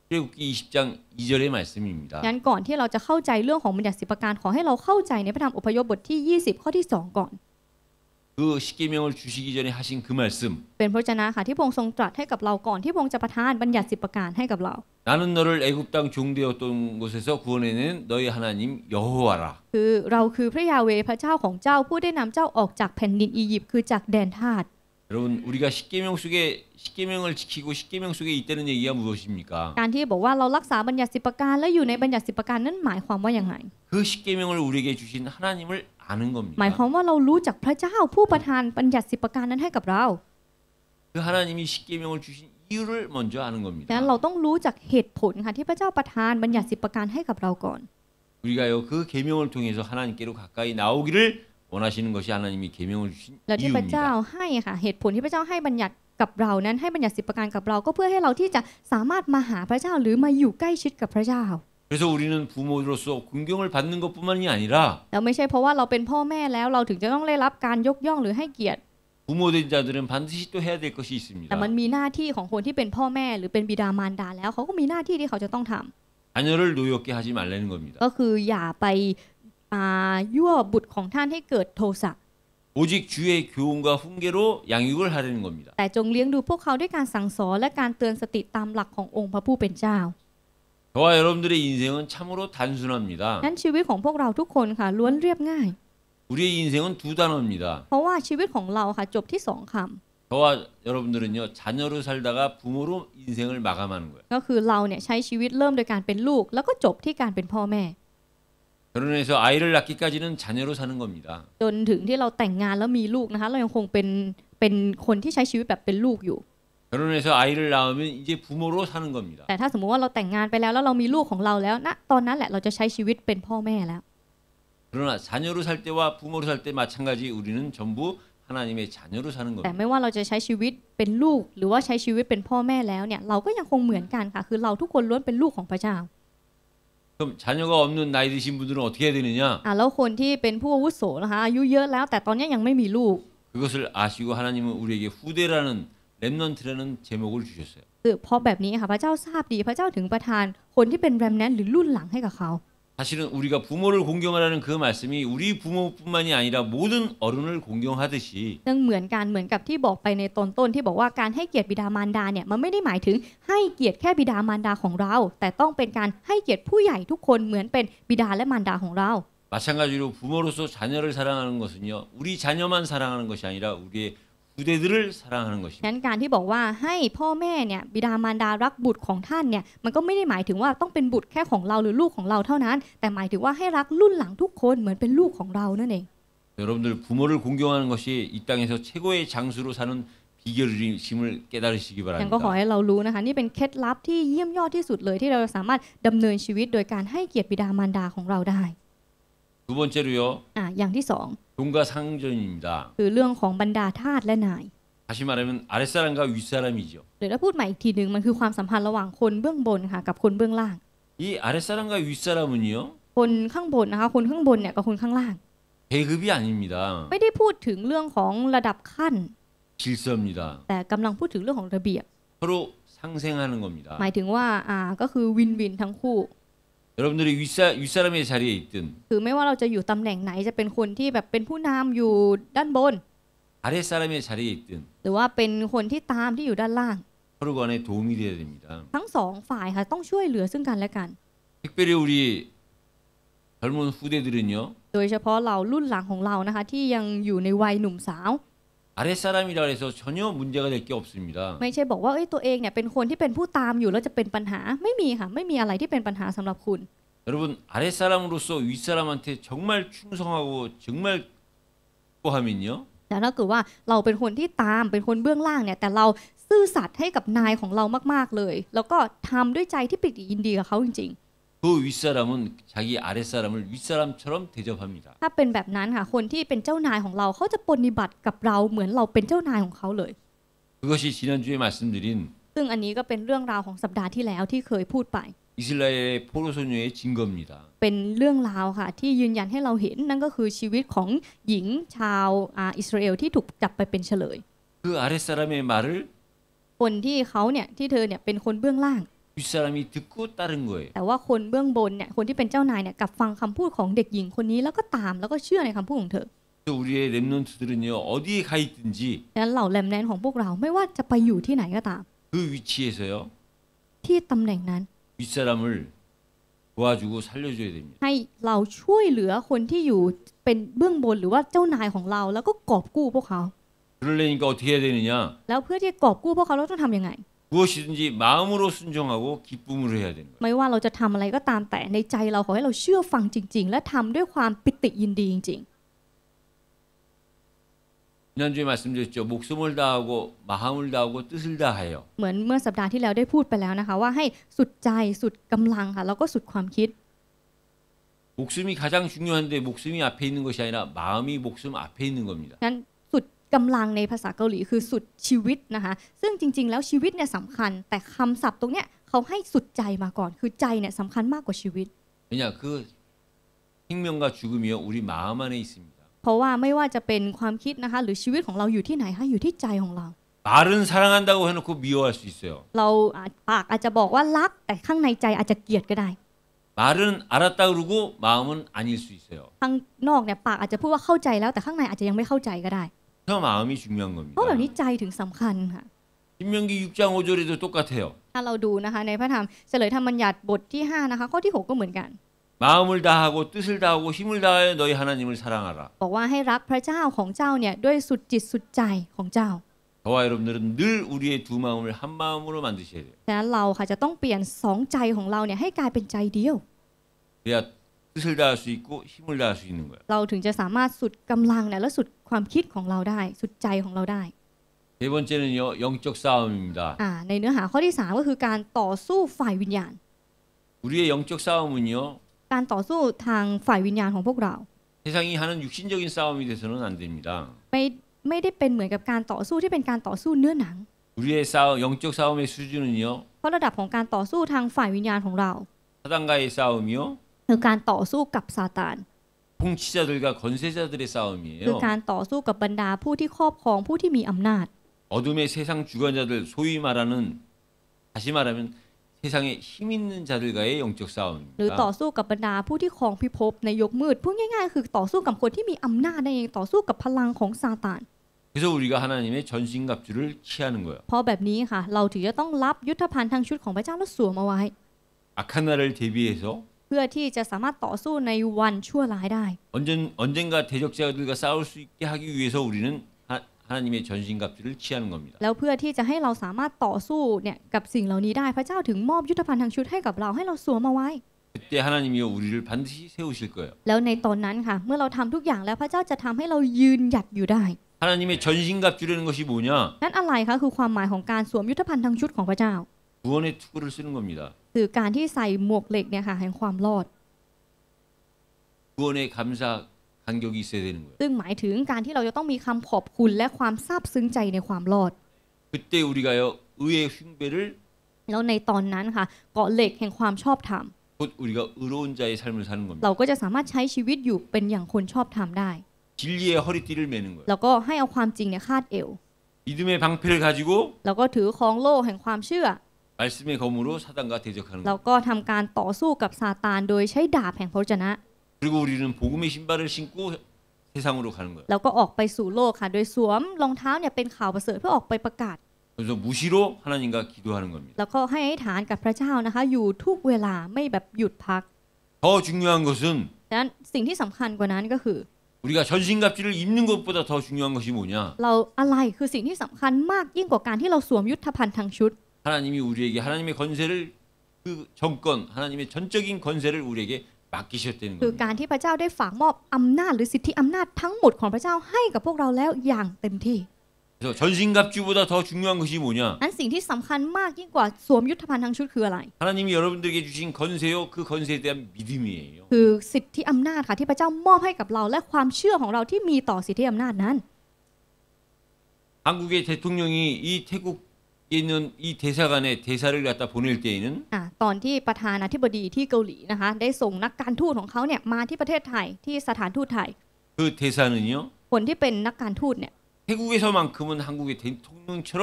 출애굽기20장2절의말씀입니다งั้นก่อนที่เราจะเข้าใจเรื่องของบัญญัติ10ประการขอให้เราเข้าใจในพระธรรมอพยพบทที่20ข้อที่2ก่อน그십계명을주시기전에하신그말씀เป็นพระเจนะค่ะที่พระองค์ทรงตรัสให้กับเราก่อนที่พระองค์จะประทานบัญญัติสิบประการให้กับเรา나는너를애굽땅종되었던곳에서구원해낸너희하나님여호와라คือเราคือพระยาเวพระเจ้าของเจ้าผู้ได้นำเจ้าออกจากแผ่นดินอียิปต์คือจากแดนทาส여러분우리가십계명속에십계명을지키고십계명속에있다는얘기가무엇입니까การที่บอกว่าเรารักษาบัญญัติสิบประการและอยู่ในบัญญัติสิบประการนั้นหมายความว่ายังไง그십계명을우리에게주신하나님을아는หมาย겁니다ความว่าเรารู้จักพระเจ้าผู้ประทานบัญญัติสิบประการนั้นให้กับเรา그하나님이십계명을주신이유를먼저아는ดัง겁니다นั้นเราต้องรู้จักเหตุผลค่ะที่พระเจ้าประทานบัญญัติสิบประการให้กับเราก่อน우리가요그계명을통해서하나님께로가까이나오기를원하시는것이하나님이계명을주신แล้วที่พระเจ้า이유입니다ให้ค่ะเหตุผลที่พระเจ้าให้บัญญัติกับเรานั้นให้บัญญัติสิบประการกับเราก็เพื่อให้เราที่จะสามารถมาหาพระเจ้าหรือมาอยู่ใกล้ชิดกับพระเจ้า그래서우리는부모로서존경을받는것뿐만이아니라แล้วไม่ใช่เพราะว่าเราเป็นพ่อแม่แล้วเราถึงจะต้องได้รับการยกย่องหรือให้เกียรติ부모된자들은반드시또해야될것이แต่있습니다มันมีหน้าที่ของคนที่เป็นพ่อแม่หรือเป็นบิดามารดาแล้วเขาก็มีหน้าที่ที่เขาจะต้องทำย녀를노엽게하지말라는겁니다ก็คืออย่าไปยั่วบุตรของท่านให้เกิดโทสะ오직주의교훈과훈계로양육을하려는겁니다แต่จงเลี้ยงดูพวกเขาด้วยการสั่งสอนและการเตือนสติตามหลักขององค์พระผู้เป็นเจ้า저와여러분들의인생은참으로단순합니다นั้นชีวิตของพวกเราทุกคนค่ะล้วนเรียบง่าย우리의인생은두단어입니다เพราะว่าชีวิตของเราค่ะจบที่สองค저와여러분들은요자녀로살다가부모로인생을마감하는거예요ำก็คือเราเนี่ยใช้ชีวิตเริ่มโดยการเป็นลูกแล้วก็จบที่การเป็นพ่อแม่결혼해서아이를낳기까지는자녀로사는겁니다จนถึงที่เราแต่งงานแล้วมีลูกนะคะเรายังคงเป็นเป็นคนที่ใช้ชีวิตแบบเป็นลูกอยู่결혼해서아이를낳으면이제부모로사는겁니다แต่ถ้าสมมติว่าเราแต่งงานไปแล้วแล้วเรามีลูกของเราแล้วณตอนนั้นแหละเราจะใช้ชีวิตเป็นพ่อแม่แล้ว그러나자녀로살때와부모로살때마찬가지우리는전부하나님의자녀로사는แต่겁니다ไม่ว่าเราจะใช้ชีวิตเป็นลูกหรือว่าใช้ชีวิตเป็นพ่อแม่แล้วเนี่ยเราก็ยังคงเหมือนกันค่ะคือเราทุกคนล้วนเป็นลูกของพระเจ้า그럼자녀가없는나이드신분들은어떻게해야되느냐아แล้วคนที่เป็นผู้อาวุโสนะคะอายุเยอะแล้วแต่ตอนนี้ยังไม่มีลูก그것을아시고하나님은우리에게후대라는렘넌트라는제목을주셨어요เพราะแบบนี้ค่ะพระเจ้าทราบดีพระเจ้าถึงประทานคนที่เป็นแรมแนนหรือรุ่นหลังให้กับเขา 사실은 우리가 부모를 공경하라는 그 말씀이 우리 부모뿐만이 아니라 모든 어른을 공경하듯이 ซึ่งเหมือนกันเหมือนกับที่บอกไปในตอนต้น ที่บอกว่าการให้เกียรติบิดามารดาเนี่ยมันไม่ได้หมายถึงให้เกียรติแค่บิดามารดาของเราแต่ต้องเป็นการให้เกียรติผู้ใหญ่ทุกคนเหมือนเป็นบิดาและมารดาของเรา 마찬가지로 부모로서 자녀를 사랑하는 것은요 우리 자녀만 사랑하는 것이 아니라 우리의 두대들을사랑하는것입니다งั้นการที่บอกว่าให้พ่อแม่เนี่ยบิดามารดารักบุตรของท่านเนี่ยมันก็ไม่ได้หมายถึงว่าต้องเป็นบุตรแค่ของเราหรือลูกของเราเท่านั้นแต่หมายถึงว่าให้รักรุ่นหลังทุกคนเหมือนเป็นลูกของเรานั่นเอง여러분들부모를공경하는것이이땅에서최고의장수로사는비결임을깨달으시기อย่างก็ขอ니다ให้เรารู้นะคะนี่เป็นเคล็ดลับที่เยี่ยมยอดที่สุดเลยที่เราสามารถดำเนินชีวิตโดยการให้เกียรติบิดามารดาของเราได้두번째로요อ่าอย่างที่สองจ과상전입니다คือเรื่องของบรรดาทาสและนาย다시말하면아랫사람과윗사람이죠หรือถ้าพูดใหม่อีกทีหนึ่งมันคือความสัมพันธ์ระหว่างคนเบื้องบนค่ะกับคนเบื้องล่าง이아랫사람과윗사람은요คนข้างบนนะคะคนข้างบนเนี่ยกับคนข้างล่าง계급이아닙니다ไม่ได้พูดถึงเรื่องของระดับขั้น질서입니다แต่กำลังพูดถึงเรื่องของระเบียบ서로상생하는겁니다หมายถึงว่าอ่าก็คือวินวินทั้งคู่여러분들이윗사윗사람의자리에있든คือไม่ว่าเราจะอยู่ตำแหน่งไหนจะเป็นคนที่แบบเป็นผู้นำอยู่ด้านบน아랫사람의자리에있든หรือว่าเป็นคนที่ตามที่อยู่ด้านล่าง서로간에도움이돼야됩니다ทั้งสองฝ่ายค่ะต้องช่วยเหลือซึ่งกันและกัน특별히우리젊은후대들은요โดยเฉพาะเรารุ่นหลังของเรานะคะที่ยังอยู่ในวัยหนุ่มสาว아랫사람이라서전혀문제가될게없습니다ไม่ใช่บอกว่าเอ้ยตัวเองเนี่ยเป็นคนที่เป็นผู้ตามอยู่แล้วจะเป็นปัญหาไม่มีค่ะไม่มีอะไรที่เป็นปัญหาสำหรับคุณ여러분아랫사람으로서윗사람한테정말충성하고정말하면요แต่ถ้าเกิดว่าเราเป็นคนที่ตามเป็นคนเบื้องล่างเนี่ยแต่เราซื่อสัตย์ให้กับนายของเรามากๆเลยแล้วก็ทำด้วยใจที่ปิติยินดีกับเขาจริงๆ그윗사람은자기아랫사람을윗사람처럼대접합니다ถ้าเป็นแบบนั้นค่ะคนที่เป็นเจ้านายของเราเขาจะปฏิบัติกับเราเหมือนเราเป็นเจ้านายของเขาเลย그것이지난주에말씀드린ซึ่งอันนี้ก็เป็นเรื่องราวของสัปดาห์ที่แล้วที่เคยพูดไปอิ이스라엘의포로소녀의증거입니다เป็นเรื่องราวค่ะที่ยืนยันให้เราเห็นนั่นก็คือชีวิตของหญิงชาวอิสราเอลที่ถูกจับไปเป็นเฉลย그아랫사람의말을คนที่เขาเนี่ยที่เธอเนี่ยเป็นคนเบื้องล่างิ이사람이듣고따른เ예ยแต่ว่าคนเบื้องบนเนี่ยคนที่เป็นเจ้านายเนี่ยกลับฟังคำพูดของเด็กหญิงคนนี้แล้วก็ตามแล้วก็เชื่อในคำพูดของเธอ그래서우리의렘넌트들은요어디에가있든지ดังน้วเหล่าแรมแนนของพวกเราไม่ว่าจะไปอยู่ที่ไหนก็ตามที่ตำแหน่งนั้น윗사람을도와주고살려줘야됩니다ให้เราช่วยเหลือคนที่อยู่เป็นเบื้องบนหรือว่าเจ้านายของเราแล้วก็กอบกู้พวกเขาแล้วเพื่อที่จะกอบกู้พวกเขาเราต้องทำยังไง무엇이든지마음으로순종하고기쁨으로해야되는거예요ไม่ว่าเราจะทำอะไรก็ตามแต่ในใจเราขอให้เราเชื่อฟังจริงๆและทำด้วยความปิติยินดีจริงๆ지난주에말씀드렸죠목숨을다하고마음을다하고뜻을다하여เหมือนเมื่อสัปดาห์ที่แล้วได้พูดไปแล้วนะคะว่าให้สุดใจสุดกำลังค่ะแล้วก็สุดความคิด목숨이가장중요한데목숨이앞에있는것이아니라마음이목숨앞에있는겁니다ั้กำลังในภาษาเกาหลีคือสุดชีวิตนะคะซึ่งจริงๆแล้วชีวิตเนี่ยสำคัญแต่คำศัพท์ตรงเนี้ยเขาให้สุดใจมาก่อนคือใจเนี่ยสำคัญมากกว่าชีวิตเ왜냐그생명과죽음이ว우리마음안에있습니다เพราะว่าไม่ว่าจะเป็นความคิดนะคะหรือชีวิตของเราอยู่ที่ไหนคะอยู่ที่ใจของเรา말은사랑한다고해놓고미워할수있어요เราปากอาจจะบอกว่ารักแต่ข้างในใจอาจจะเกลียดก็ได้말은알았다그러고마음은아닐수있어요ข้างนอกเนี่ยปากอาจจะพูดว่าเข้าใจแล้วแต่ข้างในอาจจะยังไม่เข้าใจก็ได้그 마음이 중요한 겁니다. เพราะแบบนี้ใจถึงสำคัญค่ะ 신명기 6장 5절에도 똑같아요. ถ้าเราดูนะคะในพระธรรมเฉลยธรรมบัญญัติบทที่5นะคะข้อที่ 6 ก็เหมือนกัน 마음을 다하고 뜻을 다하고 힘을 다하여 너희 하나님을 사랑하라. บอกว่าให้รักพระเจ้าของเจ้าเนี่ยด้วยสุดจิตสุดใจของเจ้า 저와 여러분들은 늘 우리의 두 마음을 한 마음으로 만드셔야 돼요. ฉะนั้นเราค่ะจะต้องเปลี่ยนสองใจของเราเนี่ยให้กลายเป็นใจเดียว 그래야 뜻을다할수있고힘을다할수있는거예เราถึงจะสามารถสุดกำลังนะและสุดความคิดของเราได้สุดใจของเราได้세번째는요영적싸움입니다อ่าในเนื้อหาข้อที่3ก็คือการต่อสู้ฝ่ายวิญญาณ우리의영적싸움은요การต่อสู้ทางฝ่ายวิญญาณของพวกเรา세상이하는육신적인싸움이돼서는안됩니다ไม่ไม่ได้เป็นเหมือนกับการต่อสู้ที่เป็นการต่อสู้เนื้อหนัง우리의싸움영적싸움의수준은요เพราะระดับของการต่อสู้ทางฝ่ายวิญญาณของเรา사단과의싸움이요คือการต่อสู้กับซาตาน통치자들과권세자들의싸움이에요คือการต่อสู้กับบรรดาผู้ที่ครอบครองผู้ที่มีอำนาจ어둠의세상주관자들소위말하는다시말하면세상에힘있는자들과의영적싸움หรือต่อสู้กับบรรดาผู้ที่ครองพิภพในยกมืดพูดง่ายๆคือต่อสู้กับคนที่มีอำนาจนั่นเองต่อสู้กับพลังของซาตาน그래서우리가하나님의전신갑주를취하는거예요พอแบบนี้ค่ะเราถึงจะต้องรับยุทธภัณฑ์ทางชุดของพระเจ้าแล้วสวมเอาไว้악한์을대비해서พื่อที่จะสามารถต่อสู้ในวันชั่วร้ายได้언젠언젠가대적자들과싸울수있게하기위해서우리는하나님의전신갑주를취하는겁니다แล้วเพื่อที่จะให้เราสามารถต่อสู้เนี่ยกับสิ่งเหล่านี้ได้พระเจ้าถึงมอบยุทธภัณฑ์ทางชุดให้กับเราให้เราสวมเอาไว้그때하나님이우리를반드시세우실거예요แล้วในตอนนั้นค่ะเมื่อเราทำทุกอย่างแล้วพระเจ้าจะทำให้เรายืนหยัดอยู่ได้하나님의전신갑주라는것이뭐냐นั่นอะไรคะคือความหมายของการสวมยุทธภัณฑ์ทางชุดของพระเจ้า구원의투구를쓰는겁니다คือการที่ใส่หมวกเหล็กเนี่ยค่ะแห่งความรอด ซึ่งหมายถึงการที่เราจะต้องมีคำขอบคุณและความซาบซึ้งใจในความรอด แล้วในตอนนั้นค่ะเกาะเหล็กแห่งความชอบธรรม เราก็จะสามารถใช้ชีวิตอยู่เป็นอย่างคนชอบธรรมได้แล้วก็ให้เอาความจริงเนี่ยคาดเอวแล้วก็ถือของโล่แห่งความเชื่อ말씀의검으로사단과대적하는เราก็ทำการต่อสู้กับซาตานโดยใช้ดาบแห่งพระเจนะ그리고우리는복음의신발을신고세상으로가는거예요แล้วก็ออกไปสู่โลกค่ะโดยสวมรองเท้าเนี่ยเป็นข่าวประเสริฐเพื่อออกไปประกาศ그래서무시로하나님과기도하는겁니다นั้นเาไม่พ더중요한것은ดนสวนก็อ우리가전신갑주를입는것보다더중요한것이뭐냐รอที่คมายกว่าวา 하나님이 우리에게 하나님의 권세를 그 정권 하나님의 전적인 권세를 우리에게 맡기셨다는 겁니다. การที่พระเจ้าได้ฝากมอบอำนาจ หรือสิทธิอำนาจ ทั้งหมดของพระเจ้า ให้กับพวกเราแล้วอย่างเต็มที่ 그래서 전신갑주보다 더 중요한 것이 뭐냐? 난สิ่งที่สำคัญมากยิ่งกว่าสวมยุทธภัณฑ์ทางชุดคืออะไร 하나님이 여러분들에게 주신 건세요. 그 건세에 대한 믿음이에요. คือสิทธิอำนาจค่ะที่พระเจ้ามอบให้กับเราและความเชื่อของเราที่มีต่อสิทธิอำนาจนั้น 한국의 대통령이 이 태국 있는이대사관에대사를갖다보낼때에는อ่ตอนที่ประธานาธิบดีที่เกาหลีนะคะได้ส่งนักการทูตของเขาเนี่ยมาที่ประเทศไทยที่สถานทูตไทย그대사는요คนที่เป็นนักการทูตเนี่ย태국에서만큼은한국의대통령처럼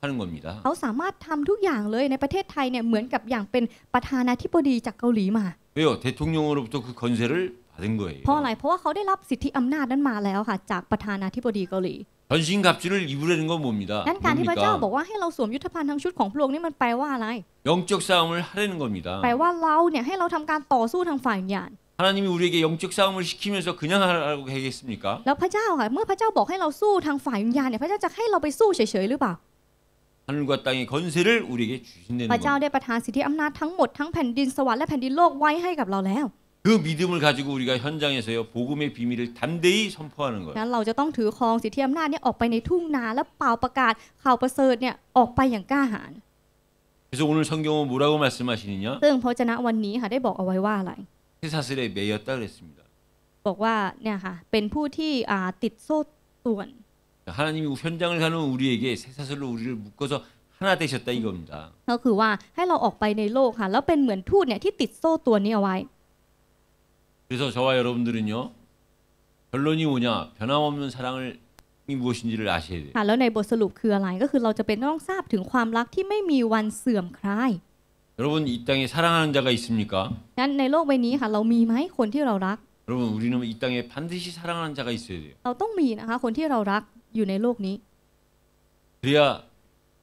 하는겁니다เขาสามารถทำทุกอย่างเลยในประเทศไทยเนี่ยเหมือนกับอย่างเป็นประธานาธิบดีจากเกาหลีมา왜요대통령으로부터그건세를받은거예요เพราะอะไรเพราะว่าเขาได้รับสิทธิอานาจนั้นมาแล้วค่ะจากประธานาธิบดีเกาหลี전신갑주를입으려는건뭡니다난가니바자บอกว่าให้เราสวมยุทธภัณฑ์ทางชุดของพระองค์นี่มันแปลว่าอะไร영적싸움을하라는겁니다แปลว่าเราเนี่ยให้เราทการต่อสู้ทางฝ่ายญาณ하나님이우리에게영적싸움을시키면서그냥하라고하겠습니까แลวพเาเมื่อพระเจ้าบอกให้เราสู้ทางฝ่ายญาณเนี่ยพระเจ้าจะให้เราไปสู้เฉยๆหรือเปล่า하늘과땅의세를우리에게주신다는겁니다พระเจ้าได้ประทานสิทธิอำนาจทั้งหมดทั้งแผ่นดินสวรรค์และแผ่นดินโลกไว้ให้กับเราแล้ว그믿음을가지고우리가현장에서요복음의비밀을담대히선포하는거예요เราจะต้องถือครองสิทธิอำนาจเนี่ยออกไปในทุ่งนาและเป่าประกาศข่าวประเสริฐเนี่ยออกไปอย่างกล้าหาญ그래서오늘성경은뭐라고말씀하시느냐ซึ่งพระวจนะวันนี้ค่ะได้บอกเอาไว้ว่าอะไร쇠사슬에매였다그랬습니다บอกว่าเนี่ยค่ะเป็นผู้ที่ติดโซ่ตรวน하나님이현장을가는우리에게쇠사슬로우리를묶어서하나되셨다이겁니다ก็คือว่าให้เราออกไปในโลกค่ะแล้วเป็นเหมือนทูตเนี่ยที่ติดโซ่ตัวนี้เอาไว้그래서저와여러분들은요결론이뭐냐변함없는사랑을무엇인지를아셔야돼요แล้วในบทสรุปคืออะไรก็คือเราจะเป็นต้องทราบถึงความรักที่ไม่มีวันเสื่อมคลาย여러분이땅에사랑하는자가있습니까น้ในโลกใบนี้ค่ะเรามีไหมคนที่เรารัก여러분우리는이땅에반드시사랑하는자가있어야돼요เราต้องมีนะคะคนที่เรารักอยู่ในโลกนี้그래야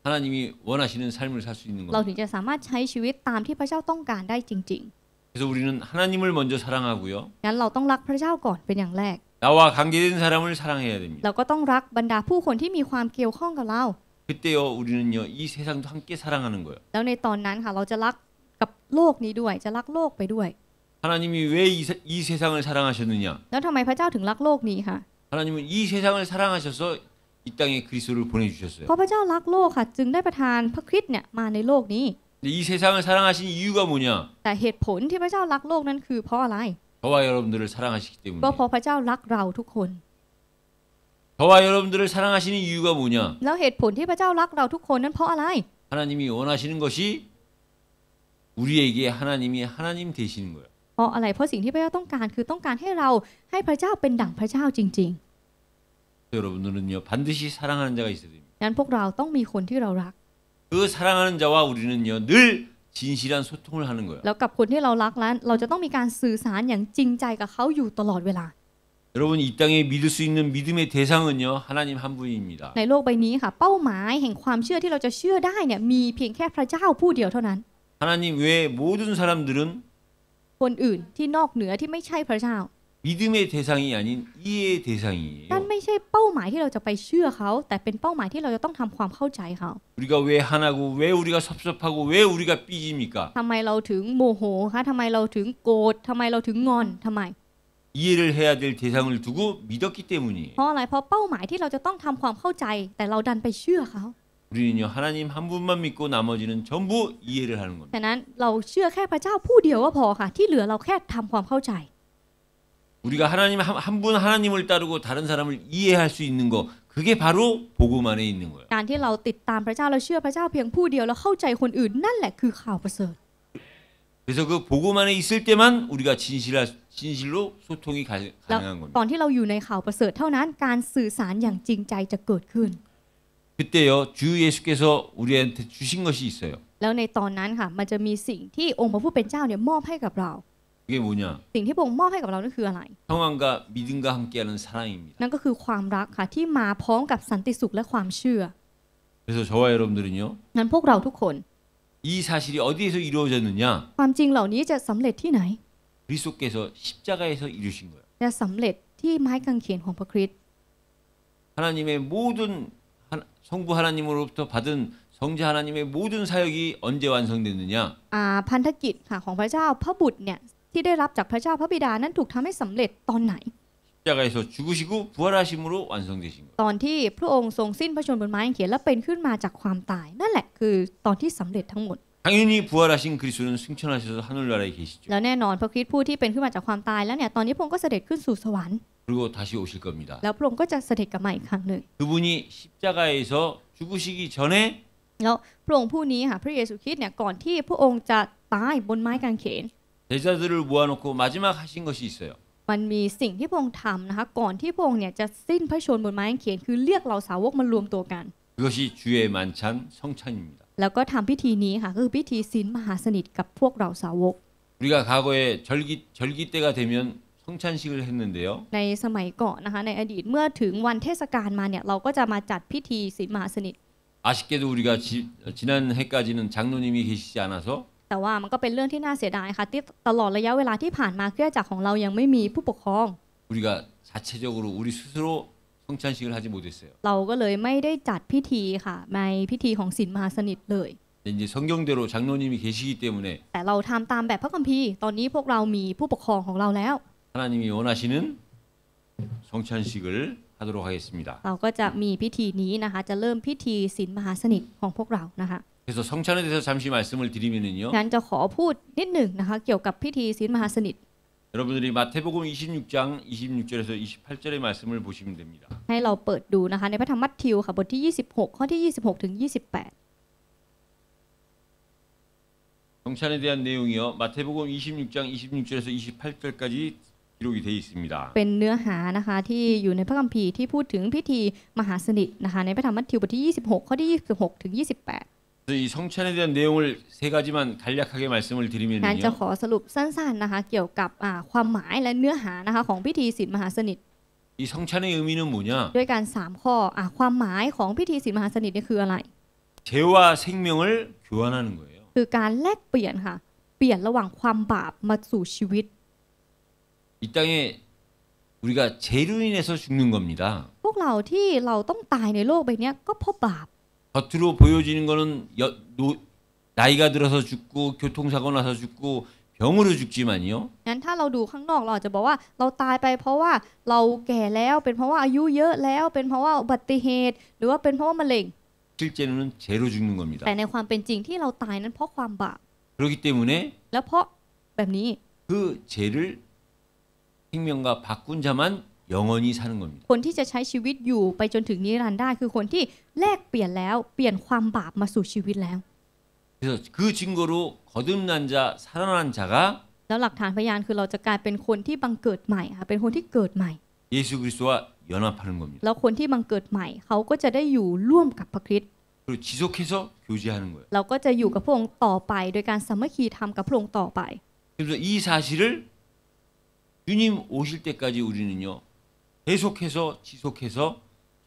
하나님이원하시는삶을살수있는เราถึงจะสามารถใช้ชีวิตตามที่พระเจ้าต้องการได้จริงๆ그래서우리는하나님을먼저사랑하고요งั้นเราต้องรักพระเจ้าก่อนเป็นอย่างแรก나와관계된사람을사랑해야됩니다เราก็ต้องรักบรรดาผู้คนที่มีความเกี่ยวข้องกับเรา그때요우리는요이세상도함께사랑하는거예요แล้วในตอนนั้นค่ะเราจะรักกับโลกนี้ด้วยจะรักโลกไปด้วย하나님이왜이세상을사랑하셨느냐แล้วทำไมพระเจ้าถึงรักโลกนี้ค่ะ하나님은이세상을사랑하셔서이땅에그리스도를보내주셨어요เพราะพระเจ้ารักโลกค่ะจึงได้ประทานพระคริสต์เนี่ยมาในโลกนี้이 세상을 사랑하신 이유가 뭐냐? แต่เหตุผลที่พระเจ้ารักโลกนั้นคือเพราะอะไร 저와 여러분들을 사랑하시기 ก็ 때문에. เพราะพระเจ้ารักเราทุกคน 저와 여러분들을 사랑하시는 이유가 뭐냐? แล้วเหตุผลที่พระเจ้ารักเราทุกคนนั้นเพราะอะไร 하나님이 원하시는 것이 우리에게 하나님이 하나님 되시는 거예요. เพราะอะไรเพราะสิ่งที่พระเจ้าต้องการคือต้องการให้เราให้พระเจ้าเป็นดั่งพระเจ้าจริง 여러분들은요 반드시 사랑하는 자가 있어야 됩니다. ๆนั้นพวกเราต้องมีคนที่เรารัก그사랑하는자와우리는요늘진실한소통을하는거예요แล้วกับคนที่เรารักนั้นเราจะต้องมีการสื่อสารอย่างจริงใจกับเขาอยู่ตลอดเวลา여러분이땅에믿을수있는믿음의대상은요하나님한분입니다ในโลกใบนี้ค่ะเป้าหมายแห่งความเชื่อที่เราจะเชื่อได้เนี่ยมีเพียงแค่พระเจ้าผู้เดียวเท่านั้น하나님외모든사람들은คนอื่นที่นอกเหนือที่ไม่ใช่พระเจ้า믿음의대상이아닌이해의대상이에요นันใช่เป้าหมายที่เราจะไปเชื่อเขาแต่เป็นเป้าหมายที่เราจะต้องทำความเข้าใจเขา우리가왜화나고왜우리가섭섭하고왜우리가삐집니까ทำไมเราถึงโมโหคะทำไมเราถึงโกรธทำไมเราถึงงอนทำไม이해를해야될대상을두고믿었기때문이에요เพราะอะไรเพราะเป้าหมายที่เราจะต้องทำความเข้าใจแต่เราดันไปเชื่อเขา우리는요하나님한분만믿고나머지는전부이해를하는겁니다ฉะนั้นเราเชื่อแค่พระเจ้าผู้เดียวก็พอค่ะที่เหลือเราแค่ทำความเข้าใจ우리가하나님한분하나님을따르고다른사람을이해할수있는거그게바로복음안에있는거예요การที่เราติดตามพระเจ้าเราเชื่อพระเจ้าเพียงผู้เดียวเราเข้าใจคนอื่นนั่นแหละคือข่าวประเสริฐ그래서그복음안에있을때만우리가진실할진실로소통이가가능한겁니다ตอนที่เราอยู่ในข่าวประเสริฐเท่านั้นการสื่อสารอย่างจริงใจจะเกิดขึ้น그때요주예수께서우리한테주신것이있어요แล้วในตอนนั้นค่ะมันจะมีสิ่งที่องค์พระผู้เป็นเจ้าเนี่ยมอบให้กับเรา이게뭐냐สิ่งที่พระองค์มอบให้กับเรานั่นคืออะไร평안과믿음과함께하는사랑입니다นั่นก็คือความรักค่ะที่มาพร้อมกับสันติสุขและความเชื่อ그래서저와여러분들은요งั้นพวกเราทุกคน이사실이어디에서이루어졌느냐ความจริงเหล่านี้จะสำเร็จที่ไหน그리스도께서십자가에서이루신거예요จะสำเร็จที่ไม้กางเขนของพระคริสต์하나님의모든하나성부하나님으로부터받은성자하나님의모든사역이언제완성됐느냐อ่าพันธกิจค่ะของพระเจ้าพระบุตรเนี่ยที่ได้รับจากพระเจ้าพระบิดานั้นถูกทำให้สำเร็จตอนไหน่십자가에서죽으시고부활하심으로완성되신거예요ตอนที่พระองค์ทรงสิ้นพระชนม์บนไม้กางเขนและเป็นขึ้นมาจากความตายนั่นแหละคือตอนที่สำเร็จทั้งหมด당연히부활하신그리스도는승천하셔서하늘나라에계시죠แล้วแน่นอนพระคริสต์ผู้ที่เป็นขึ้นมาจากความตายแล้วเนี่ยตอนนี้พระองค์ก็เสด็จขึ้นสู่สวรรค์그리고다시오실겁니다แล้วพระองค์ก็จะเสด็จกลับมาอีกครั้งหนึ่ง그분이십자가에서죽으시기전에แล้วพระองค์ผู้นี้ค่ะพระเยซูคริสต์เนี่ยก่อนที่พระองค์จะตายบนไม้กางเขน제자들을모아놓고마지막하신것이있어요มันมีสิ่งที่พง์ทำนะคะก่อนที่พง์เนี่ยจะสิ้นพระชนบนไม้เขียนคือเรียกเหล่าสาวกมารวมตัวกัน그것이주의만찬성찬입니다แล้วก็ทำพิธีนี้ค่ะคือพิธีศีลมหาสนิทกับพวกเราสาวก우리가과거에절기절기때가되면성찬식을했는데요ในสมัยก่อนนะคะในอดีตเมื่อถึงวันเทศกาลมาเนี่ยเราก็จะมาจัดพิธีศีลมหาสนิท아쉽게도우리가지지난해까지는장로님이계시지않아서แต่ว่ามันก็เป็นเรื่องที่น่าเสียดายค่ะที่ตลอดระยะเวลาที่ผ่านมาเครื่อจักรของเรายังไม่มีผู้ปกครอง우리가자체เราก็เลยไม่ได้จัดพิธีค่ะในพิธีของศีลมหาสนิทเลย이제성경대로장로님이계시기때문에แต่เราทำตามแบบพระคัมภีร์ตอนนี้พวกเรามีผู้ปกครองของเราแล้ว하나님이원하시는성찬식을하도록하겠습니다เราก็จะมีพิธีนี้นะคะจะเริ่มพิธีศีลมหาสนิทของพวกเรานะคะ그래서성찬에대해서잠시말씀을드리면은요난ันจะขอพูดนิดหนึ่งนะคะเกี่ยวกับพิธีศีลมหาสนิท여러분들이마태복음26장26절에서28절의말씀을보시면됩니다ให้เราเปิดดูนะคะในพระธรรมมัทธิวค่ะบทที่26ข้อที่26ถึง28성찬에대한내용이요마태복음26장26절에서28절까지기록이되어있습니다เป็นเนื้อหานะคะที่อยู่ในพระคัมภีร์ที่พูดถึงพิธีมหาสนิทนะคะในพระธรรมมัทธิวบทที่26ข้อที่26ถึง28이성찬에대한내용을세가지만간략하게말씀을드리면요จะขอสรุปสั้นๆนะคะเกี่ยวกับความหมายและเนื้อหานะคะของพิธีศีลมหาสนิท이성찬의의미는뭐냐ด้วยการสามข้ออ่ะความหมายของพิธีศีลมหาสนิทเนี่ยคืออะไร죄와생명을교환하는거예요คือการแลกเปลี่ยนค่ะเปลี่ยนระหว่างความบาปมาสู่ชีวิต이땅에우리가죄로인해서죽는겁니다พวกเราที่เราต้องตายในโลกใบนี้ก็เพราะบาป 겉으로 보여지는 거는 여, 노, 나이가 들어서 죽고 교통사고 나서 죽고 병으로 죽지만요. งั้นถ้าเราดูข้างนอกเราอาจจะบอกว่าเราตายไปเพราะว่าเราแก่แล้วเป็นเพราะว่าอายุเยอะแล้วเป็นเพราะว่าอุบัติเหตุหรือว่าเป็นเพราะว่ามะเร็ง 실제로는 죄로 죽는 겁니다. แต่ในความเป็นจริงที่เราตายนั้นเพราะความบาป 그렇기 때문에 แล้วเพราะแบบนี้그 죄를 생명과 바꾼 자만 영원히사는겁니다คนที่จะใช้ชีวิตอยู่ไปจนถึงนิรันดร์ได้คือคนที่แลกเปลี่ยนแล้วเปลี่ยนความบาปมาสู่ชีวิตแล้ว그래서그증거로거듭난자살아난자가แล้วหลักฐานพยานคือเราจะกลายเป็นคนที่บังเกิดใหม่ค่ะเป็นคนที่เกิดใหม่예수그리스도와연합하는겁니다แล้วคนที่บังเกิดใหม่เขาก็จะได้อยู่ร่วมกับพระคริสต์그리고지속해서교제하는거예요เราก็จะอยู่กับพระองค์ต่อไปโดยการสามัคคีธรรมกับพระองค์ต่อไป그래서이사실을주님오실때까지우리는요계속해서지속해서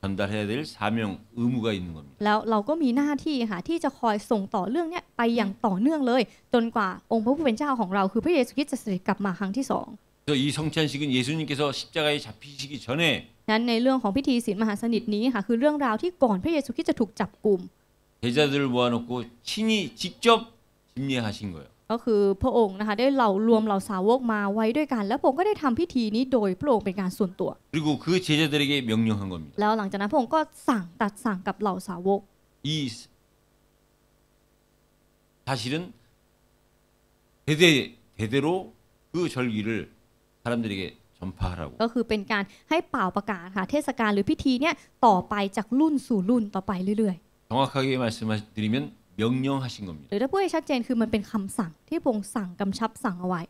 전달해야될사명의무가있는겁니다그ล้เราก็มีหน้าที่ค่ะที่จะคอยส่งต่อเรื่องเนี้ยไปอย่างต่อเนื่องเลยจนกว่าองค์พระผู้เป็นเจ้าของเราคือพระเยซูคริสต์จะเสด็จกลับมาครั้งที่สอง이성찬식은예수님께서십자가에잡히시기전에ในเรื่องของพิธีศีลมหาสนิทนี้ค่ะคือเรื่องราวที่ก่อนพระเยซูคริสต์จะถูกจับกลุ่ม제자들을모아놓고친히직접집례하신거예요ก็คือพระองค์นะคะได้เหล่ารวมเหล่าสาวกมาไว้ด้วยกันแล้วพระองค์ก็ได้ทำพิธีนี้โดยพระองค์เป็นการส่วนตัวแล้วหลังจากนั้นพระองค์ก็สั่งตัดสั่งกับเหล่าสาวกก็คือเป็นการให้เป่าประกาศค่ะเทศกาลหรือพิธีเนี่ยต่อไปจากรุ่นสู่รุ่นต่อไปเรื่อยๆ정확하게말씀드리면명령하신겁니다그รือถ้าพูดให้ชัดเจนคือมันเป็นคำสั่งที่พระองค์สั่งกำชับสั่งเอาไว้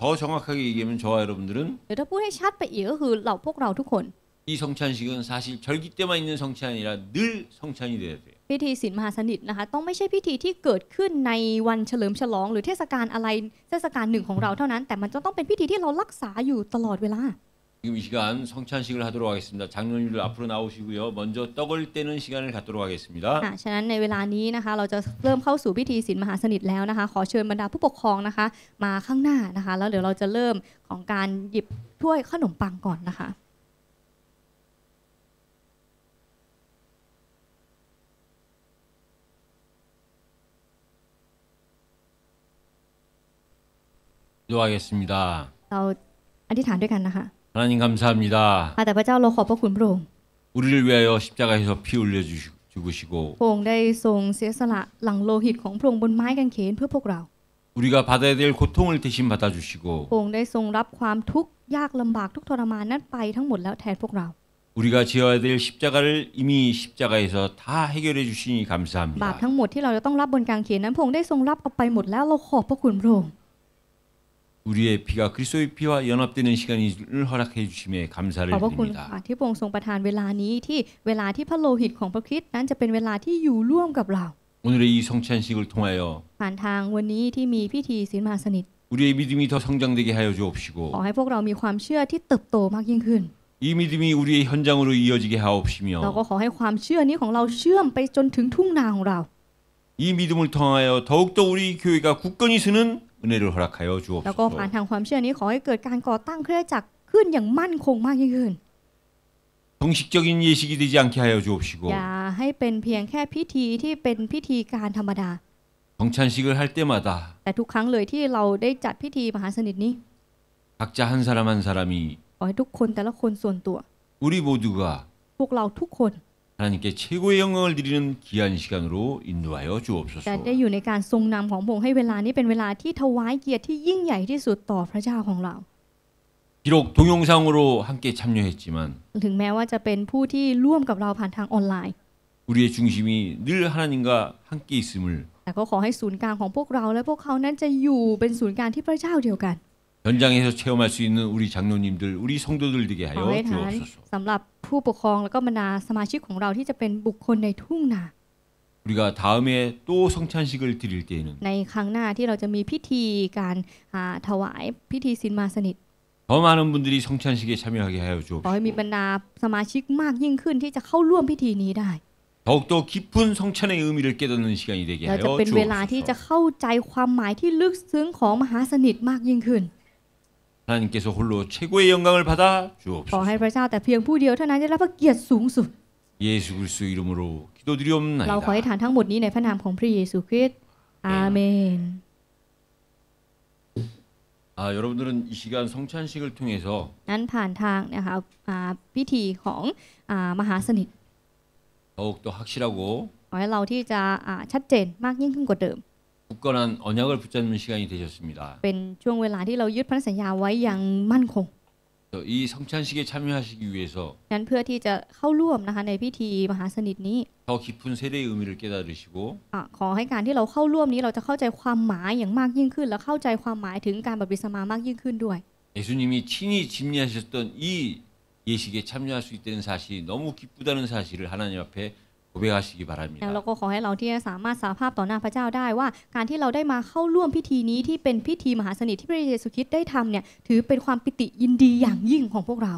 더정확하게얘기하면저와여러분들은หรือถ้าพูดให้ชัดไปาา이성찬식은사실절기때만있는성찬이아니라늘성찬이돼야돼요พิธีศีลมหาสนิทนะคะต้องไม่ใช่พิธีที่เกิดขึ้นในวันเฉลิมฉลองหรือเทศกาลอะไรเทศกาลหนึ่งของเราเท่านั้นแต่มันจะต้องเป็นพิธีที่เรารักษาอยู่ตลอดเวลา지금이시간성찬식을하도록하겠습니다장로님들앞으로나오시고요먼저떡을떼는시간을갖도록하겠습니다ค่ฉะนั้นในเวลานี้นะคะเราจะเริ่มเข้าสู่พิธีศีลมหาสนิทแล้วนะคะขอเชิญบรรดาผู้ปกครองนะคะมาข้างหน้านะคะแล้วเดี๋ยวเราจะเริ่มของการหยิบถ้วยขนมปังก่อนนะคะ기도하겠습니다เราอธิษฐานด้วยกันนะคะ하나님감사합니다พระเจ้าเราขอบพระคุณพระองค์우리를위하여십자가에서피흘려주시시고พระองค์ได้ทรงเสียสละหลังโลหิตของพระองค์บนไม้กางเขนเพื่อพวกเรา우리가받아야될고통을대신받아พ주시고ระองค์ได้ทรงรับความทุกข์ยากลำบากทุกทรมานนั้นไปทั้งหมดแล้วแทนพวกเรา우리가지어야될십자가를이미십자가에서다해결해주시니บา감사합니다ทั้งหมดที่เราจะต้องรับบนกางเขนนั้นพระองค์ได้ทรงรับเอาไปหมดแล้วเราขอบพระคุณพระองค์ 우리의 피가 그리스도의 피와 연합되는 시간을 허락해 주심에 감사를 드립니다.ที่พระองค์ทรงประทานเวลานี้ที่เวลาที่พระโลหิตของพระคริสต์นั้นจะเป็นเวลาที่อยู่ร่วมกับเรา 오늘의 이 성찬식을 통하여 ผ่านทางวันนี้ที่มีพิธีศีลมหาสนิท 우리의 믿음이 더 성장되게 하여 주옵시고 ขอให้พวกเรามีความเชื่อที่เติบโตมากยิ่งขึ้น이 믿음이 우리의 현장으로 이어지게 하옵시며 เราก็ขอให้ความเชื่อนี้ของเราเชื่อมไปจนถึงทุ่งนาของเรา이 믿음을 통하여 더욱더 우리 교회가 굳건히 서는 은혜를허락แล้วก็ผ่านทางความเชื่อนี้ขอให้เกิดการก่อตั้งเครือจักรขึ้นอย่างมั่นคงมากยิ่งขึ้น정식적인예식이되지않게하여주옵시고อย่าให้เป็นเพียงแค่พิธีที่เป็นพิธีการธรรมดา정찬식을할때마다แต่ทุกครั้งเลยที่เราได้จัดพิธีมหาสนิทนี้각자한사람한사람이ขอให้ทุกคนแต่ละคนส่วนตัว우리모두가พวกเราทุกคน하나님께최고의영광을드리는귀한시간으로인도하여주옵소서ได้อยู่ในการทรงนำของพระองค์ให้เวลานี้เป็นเวลาที่ถวายเกียรติที่ยิ่งใหญ่ที่สุดต่อพระเจ้าของเรา비록동영상으로함께참여했지만ถึงแม้ว่าจะเป็นผู้ที่ร่วมกับเราผ่านทางออนไลน์우리의중심이늘하나님과함께있음을แต่ก็ขอให้ศูนย์กลางของพวกเราและพวกเขานั้นจะอยู่เป็นศูนย์กลางที่พระเจ้าเดียวกัน 현장에서 체험할 수 있는 우리 장로님들, 우리 성도들 되게 하여 ขอให้นั้น 주옵소서. สำหรับผู้ปกครองแล้วก็บรรดาสมาชิกของเราที่จะเป็นบุคคลในทุ่งนา 우리가 다음에 또 성찬식을 드릴 때에는 ในครั้งหน้าที่เราจะมีพิธีการอ่าถวายพิธีสินมาสนิท더 많은 분들이 성찬식에 참여하게 하여 ขอให้มี 주옵소서. บรรดาสมาชิกมากยิ่งขึ้นที่จะเข้าร่วมพิธีนี้ได้ 더욱더 깊은 성찬의 의미를 깨닫는 시간이 되게 เรา 하여 จะเป็นเวลาที่จะ 주옵소서. เข้าใจความหมายที่ลึกซึ้งของมหาสนิทมากยิ่งขึ้น하나님께서홀로최고의영광을받아ขอ주옵소서ให้พระเจ้าแต่เพียงผู้เดียวเท่านั้นไดรับพระเกียรติสูงสุด예수그리스도이름으로เราขอให้기도드리옵나이다ฐานทั้งหมดนี้ในพระนามของพระเยซูคริสต์อาเมน아여러분들은이시간성찬식을통해서นั้นผ่านทางนะคะอ่าพิธีของอ่ามหาสนิท더욱더확실하고ขอให้เราที่จะอ่าชัดเจนมากยิ่งขึ้นกว่าเดิม굳건한언약을붙잡는시간이되셨습니다เป็นช่วงเวลาที่เรายึดพันธสัญญาไว้อย่างมั่นคง그래서이성찬식에참여하시기위해서นั้นเพื่อที่จะเข้าร่วมนะคะในพิธีมหาสนิทนี้더깊은세례의의미를깨달으시고อ่ะขอให้การที่เราเข้าร่วมนี้เราจะเข้าใจความหมายอย่างมากยิ่งขึ้นและเข้าใจความหมายถึงการบัพติศมามากยิ่งขึ้นด้วย예수님이친히집례하셨던이예식에참여할수있다는사실이너무기쁘다는사실을하나님앞에고백하시기바랍니다แล้วก็ขอให้เราที่สามารถสาภาพต่อหน้าพระเจ้าได้ว่าการที่เราได้มาเข้าร่วมพิธีนี้ที่เป็นพิธีมหาสนิทที่พระเยซูคริสต์ได้ทำเนี่ยถือเป็นความปิติยินดีอย่างยิ่งของพวกเรา